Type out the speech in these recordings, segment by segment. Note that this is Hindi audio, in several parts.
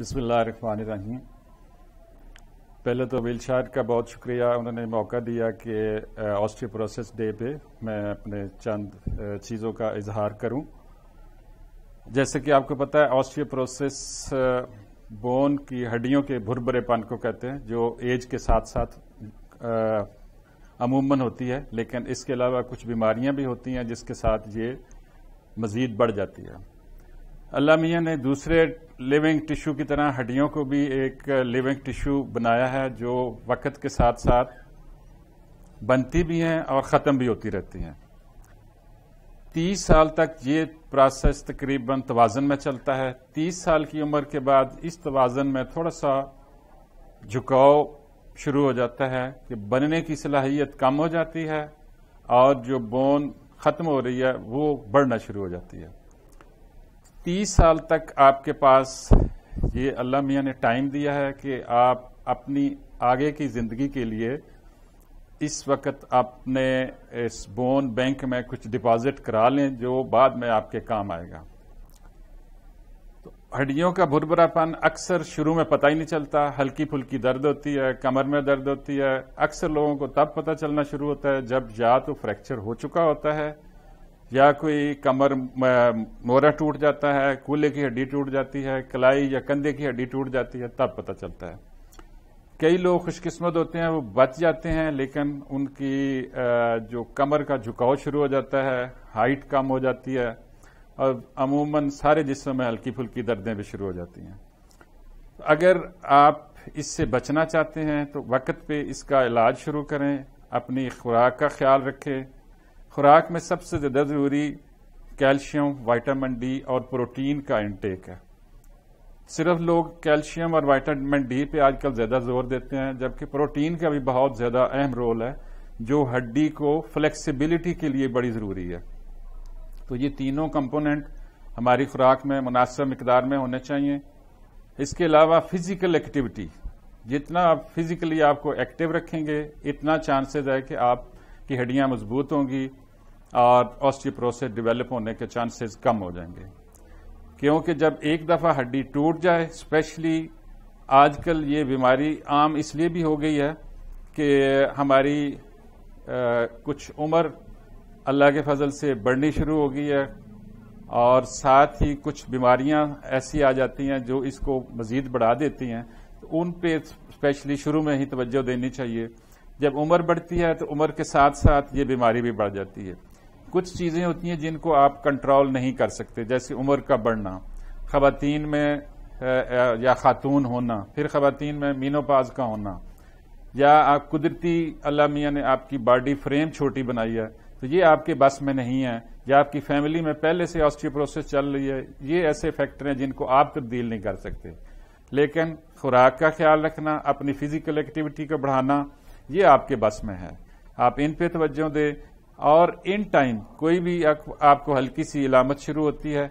बिसमीम पहले तो विल शायर का बहुत शुक्रिया उन्होंने मौका दिया कि ऑस्ट्री प्रोसेस डे पे मैं अपने चंद चीज़ों का इजहार करूं जैसे कि आपको पता है ऑस्ट्री प्रोसेस बोन की हड्डियों के भुरभरेपन को कहते हैं जो एज के साथ साथ अमूमन होती है लेकिन इसके अलावा कुछ बीमारियां भी होती हैं जिसके साथ ये मज़ीद बढ़ जाती है अल्लाह मियाँ ने दूसरे लिविंग टिश्यू की तरह हड्डियों को भी एक लिविंग टिश्यू बनाया है जो वक्त के साथ साथ बनती भी हैं और ख़त्म भी होती रहती हैं तीस साल तक ये प्रोसेस तकरीबन तोज़न में चलता है तीस साल की उम्र के बाद इस तोज़न में थोड़ा सा झुकाव शुरू हो जाता है कि बनने की सलाहियत कम हो जाती है और जो बोन ख़त्म हो रही है वो बढ़ना शुरू हो जाती है तीस साल तक आपके पास ये अल्लाह मियाँ ने टाइम दिया है कि आप अपनी आगे की ज़िंदगी के लिए इस वक्त अपने इस बोन बैंक में कुछ डिपॉजिट करा लें जो बाद में आपके काम आएगा तो हड्डियों का भुरभुरापन अक्सर शुरू में पता ही नहीं चलता हल्की फुल्की दर्द होती है कमर में दर्द होती है अक्सर लोगों को तब पता चलना शुरू होता है जब या तो फ्रैक्चर हो चुका होता है या कोई कमर मोरा टूट जाता है कूल्हे की हड्डी टूट जाती है कलाई या कंधे की हड्डी टूट जाती है तब पता चलता है कई लोग खुशकिस्मत होते हैं वो बच जाते हैं लेकिन उनकी जो कमर का झुकाव शुरू हो जाता है हाइट कम हो जाती है और अमूमन सारे जिसम में हल्की फुल्की दर्दें भी शुरू हो जाती हैं अगर आप इससे बचना चाहते हैं तो वक्त पे इसका इलाज शुरू करें अपनी खुराक का ख्याल रखें खुराक में सबसे ज़्यादा ज़रूरी कैल्शियम वाइटामिन डी और प्रोटीन का इनटेक है सिर्फ लोग कैल्शियम और वाइटामिन डी पे आजकल ज़्यादा जोर देते हैं जबकि प्रोटीन का भी बहुत ज़्यादा अहम रोल है जो हड्डी को फ्लेक्सिबिलिटी के लिए बड़ी ज़रूरी है तो ये तीनों कंपोनेंट हमारी खुराक में मुनासिब मकदार में होने चाहिए इसके अलावा फिजिकल एक्टिविटी जितना आप फिजिकली आपको एक्टिव रखेंगे इतना चांसेस है कि आपकी हड्डियां मजबूत होंगी और ऑस्टियोप्रोसिस डेवलप होने के चांसेस कम हो जाएंगे क्योंकि जब एक दफ़ा हड्डी टूट जाए स्पेशली आजकल ये बीमारी आम इसलिए भी हो गई है कि हमारी आ, कुछ उम्र अल्लाह के फजल से बढ़नी शुरू हो गई है और साथ ही कुछ बीमारियां ऐसी आ जाती हैं जो इसको मजीद बढ़ा देती हैं तो उन पे स्पेशली शुरू में ही तवज्जो देनी चाहिए जब उम्र बढ़ती है तो उम्र के साथ साथ ये बीमारी भी बढ़ जाती है कुछ चीज़ें होती हैं जिनको आप कंट्रोल नहीं कर सकते जैसे उम्र का बढ़ना खातन में या खातून होना फिर खातन में मीनोपाज का होना या आप कुदरती अल्लाह मियाँ ने आपकी बॉडी फ्रेम छोटी बनाई है तो ये आपके बस में नहीं है या आपकी फैमिली में पहले से ऑस्टियोप्रोसेस चल रही है ये ऐसे फैक्टर हैं जिनको आप तब्दील नहीं कर सकते लेकिन खुराक का ख्याल रखना अपनी फिजिकल एक्टिविटी को बढ़ाना ये आपके बस में है आप इन पे तोज्जो दें और इन टाइम कोई भी आपको हल्की सी इलामत शुरू होती है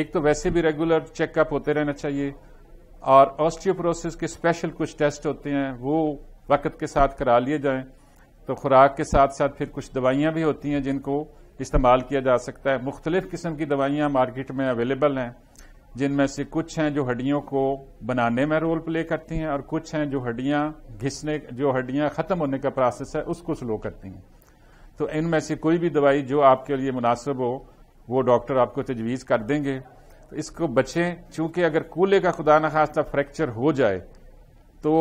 एक तो वैसे भी रेगुलर चेकअप होते रहना चाहिए और ऑस्टियोप्रोसिस के स्पेशल कुछ टेस्ट होते हैं वो वक्त के साथ करा लिए जाएं तो खुराक के साथ साथ फिर कुछ दवाइयां भी होती हैं जिनको इस्तेमाल किया जा सकता है मुख्तलिफ़ किस्म की दवाइयां मार्केट में अवेलेबल हैं जिनमें से कुछ हैं जो हड्डियों को बनाने में रोल प्ले करती हैं और कुछ हैं जो हड्डियाँ घिसने जो हड्डियां ख़त्म होने का प्रोसेस है उसको स्लो करती हैं तो इनमें से कोई भी दवाई जो आपके लिए मुनासिब हो वो डॉक्टर आपको तजवीज़ कर देंगे तो इसको बचें चूंकि अगर कूल्हे का खुदा न खास्ता फ्रैक्चर हो जाए तो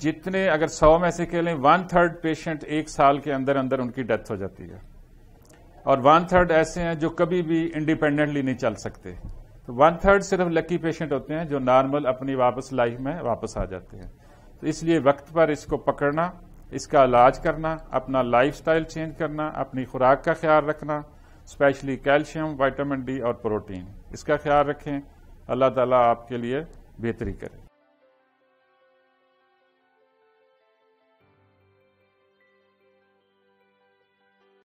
जितने अगर सौ में से कह लें वन थर्ड पेशेंट एक साल के अंदर अंदर उनकी डेथ हो जाती है और वन थर्ड ऐसे हैं जो कभी भी इंडिपेंडेंटली नहीं चल सकते तो वन थर्ड सिर्फ लकी पेशेंट होते हैं जो नॉर्मल अपनी वापस लाइफ में वापस आ जाते हैं तो इसलिए वक्त पर इसको पकड़ना इसका इलाज करना अपना लाइफस्टाइल चेंज करना अपनी खुराक का ख्याल रखना स्पेशली कैल्शियम वाइटामिन डी और प्रोटीन इसका ख्याल रखें अल्लाह ताला आपके लिए बेहतरी करे